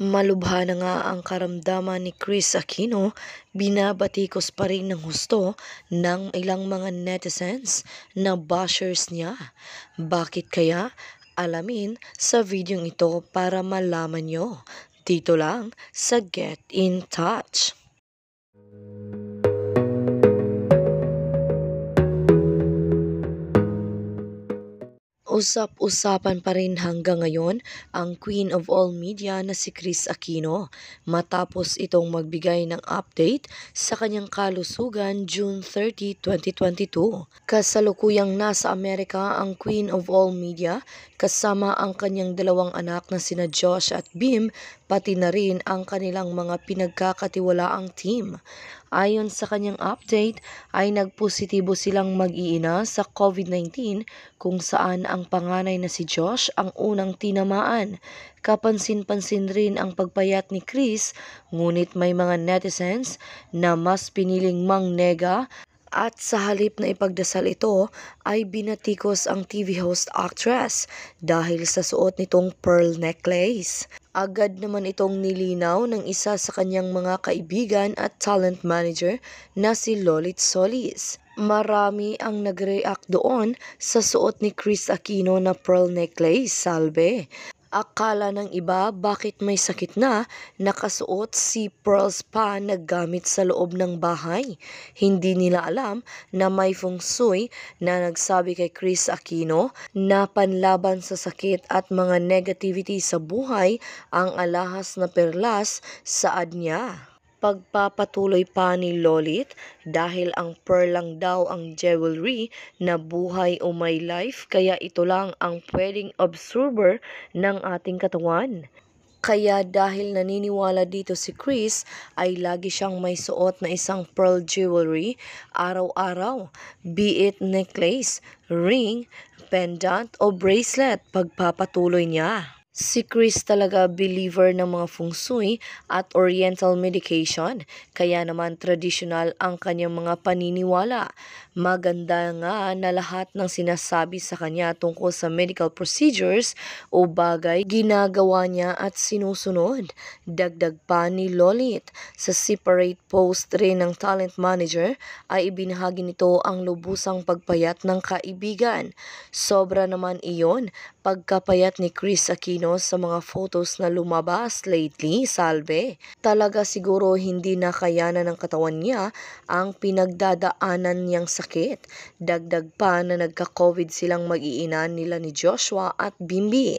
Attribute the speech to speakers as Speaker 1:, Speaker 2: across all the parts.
Speaker 1: Malubha na nga ang karamdaman ni Chris Aquino, binabatikos pa rin ng husto ng ilang mga netizens na bashers niya. Bakit kaya? Alamin sa videong ito para malaman nyo. Dito lang sa Get In Touch. Usap-usapan pa rin hanggang ngayon ang queen of all media na si Chris Aquino matapos itong magbigay ng update sa kanyang kalusugan June 30, 2022. Kasalukuyang nasa Amerika ang queen of all media kasama ang kanyang dalawang anak na sina Josh at Bim pati na rin ang kanilang mga pinagkakatiwalaang team. Ayon sa kanyang update ay nagpositibo silang mag-iina sa COVID-19 kung saan ang panganay na si Josh ang unang tinamaan. Kapansin-pansin rin ang pagpayat ni Chris ngunit may mga netizens na mas piniling mang nega at sa halip na ipagdasal ito ay binatikos ang TV host actress dahil sa suot nitong pearl necklace. Agad naman itong nilinaw ng isa sa kanyang mga kaibigan at talent manager na si Lolit Solis. Marami ang nag-react doon sa suot ni Chris Aquino na pearl necklace, salbe. Akala ng iba bakit may sakit na nakasuot si Pearls pa naggamit sa loob ng bahay. Hindi nila alam na may feng shui na nagsabi kay Chris Aquino na panlaban sa sakit at mga negativity sa buhay ang alahas na perlas sa adnya pagpapatuloy pa ni Lolit dahil ang pearl lang daw ang jewelry na buhay o may life kaya ito lang ang pwedeng observer ng ating katawan. Kaya dahil naniniwala dito si Chris ay lagi siyang may suot na isang pearl jewelry araw-araw, be it necklace, ring, pendant o bracelet pagpapatuloy niya. Si Chris talaga believer ng mga feng shui at oriental medication, kaya naman traditional ang kanyang mga paniniwala. Maganda nga na lahat ng sinasabi sa kanya tungkol sa medical procedures o bagay ginagawa niya at sinusunod. Dagdag pa ni Lolit, sa separate post rin ng talent manager ay ibinahagi nito ang lubusang pagpayat ng kaibigan. Sobra naman iyon pagkapayat ni Chris Aquino sa mga photos na lumabas lately, salve. Talaga siguro hindi na nakayanan ng katawan niya ang pinagdadaanan niyang sakit. Dagdag pa na nagka-COVID silang mag-iinan nila ni Joshua at Bimbi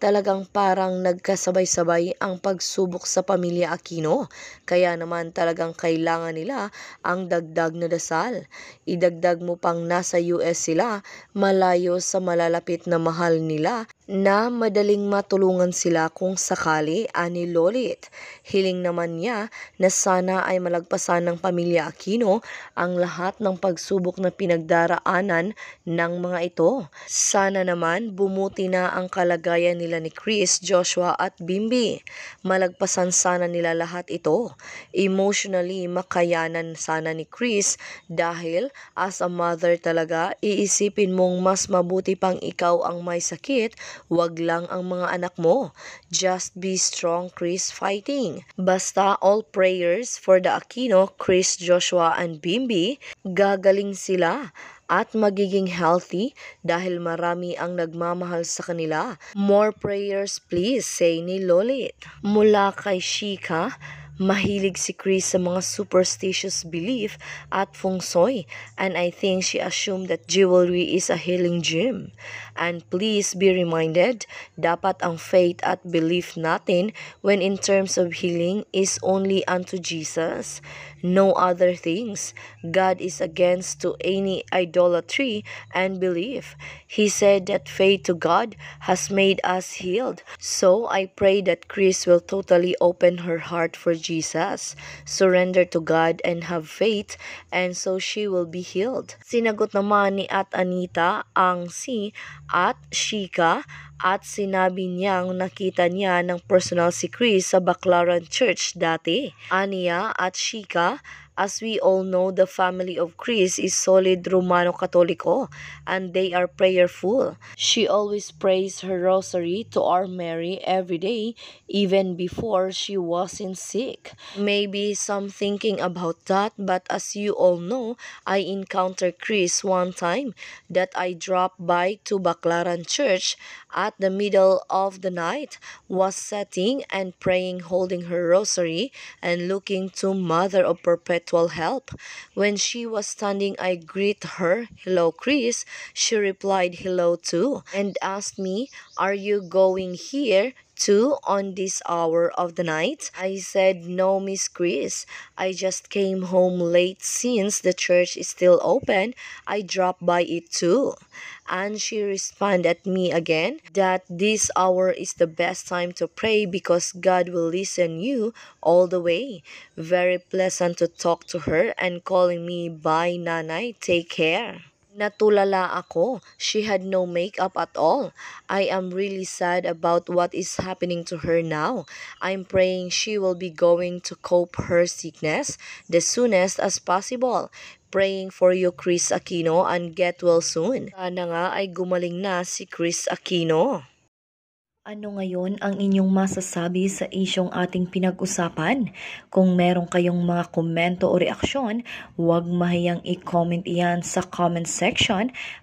Speaker 1: talagang parang nagkasabay-sabay ang pagsubok sa pamilya Aquino. Kaya naman talagang kailangan nila ang dagdag na dasal. Idagdag mo pang nasa US sila, malayo sa malalapit na mahal nila na madaling matulungan sila kung sakali ani Lolit. Hiling naman niya na sana ay malagpasan ng pamilya Aquino ang lahat ng pagsubok na pinagdaraanan ng mga ito. Sana naman bumuti na ang kalagayan nila ni Chris, Joshua at Bimbi. Malagpasan sana nila lahat ito. Emotionally makayanan sana ni Chris dahil as a mother talaga iisipin mong mas mabuti pang ikaw ang may sakit Huwag lang ang mga anak mo. Just be strong, Chris Fighting. Basta all prayers for the Aquino, Chris Joshua and Bimbi, gagaling sila at magiging healthy dahil marami ang nagmamahal sa kanila. More prayers please, say ni Lolit. Mula kay Shika, Mahilig si Chris sa mga superstitious belief at feng shui and I think she assumed that jewelry is a healing gem. And please be reminded, dapat ang faith at belief natin when in terms of healing is only unto Jesus no other things. God is against to any idolatry and belief. He said that faith to God has made us healed. So I pray that Chris will totally open her heart for Jesus, surrender to God and have faith and so she will be healed. Sinagot naman ni at Anita ang si at Shika at sinabi niyang nakita niya ng personal si Chris sa Baclaran Church dati. Ania at Shika As we all know, the family of Chris is solid Romano Catholico, and they are prayerful. She always prays her rosary to Our Mary every day, even before she wasn't sick. Maybe some thinking about that, but as you all know, I encountered Chris one time that I dropped by to Baclaran Church at the middle of the night, was sitting and praying holding her rosary and looking to Mother of Perpetual spiritual help. When she was standing, I greet her, Hello, Chris. She replied, Hello, too, and asked me, Are you going here? two on this hour of the night? I said, No, Miss Chris. I just came home late since the church is still open. I dropped by it too. And she responded at me again that this hour is the best time to pray because God will listen you all the way. Very pleasant to talk to her and calling me by Nanai. Take care. Natulala ako. She had no makeup at all. I am really sad about what is happening to her now. I'm praying she will be going to cope her sickness the soonest as possible. Praying for you, Chris Aquino, and get well soon. Sana nga ay gumaling na si Chris Aquino. Ano ngayon ang inyong masasabi sa isyong ating pinag-usapan? Kung meron kayong mga komento o reaksyon, huwag mahiyang i-comment iyan sa comment section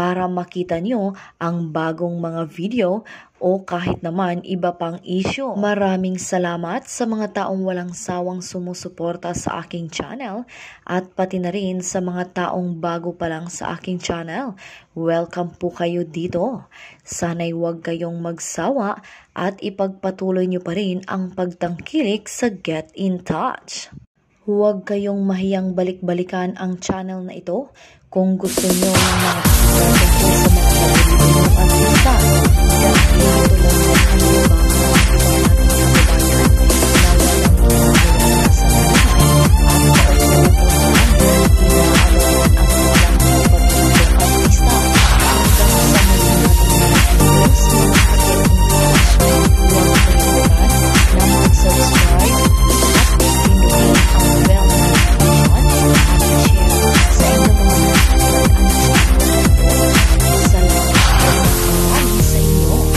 Speaker 1: para makita nyo ang bagong mga video o kahit naman iba pang isyo. Maraming salamat sa mga taong walang sawang sumusuporta sa aking channel at pati na rin sa mga taong bago pa lang sa aking channel. Welcome po kayo dito. Sana'y huwag kayong magsawa at ipagpatuloy nyo pa rin ang pagtangkilik sa Get in Touch. Huwag kayong mahiyang balik-balikan ang channel na ito kung gusto nyo ng mga Thank you so much for everything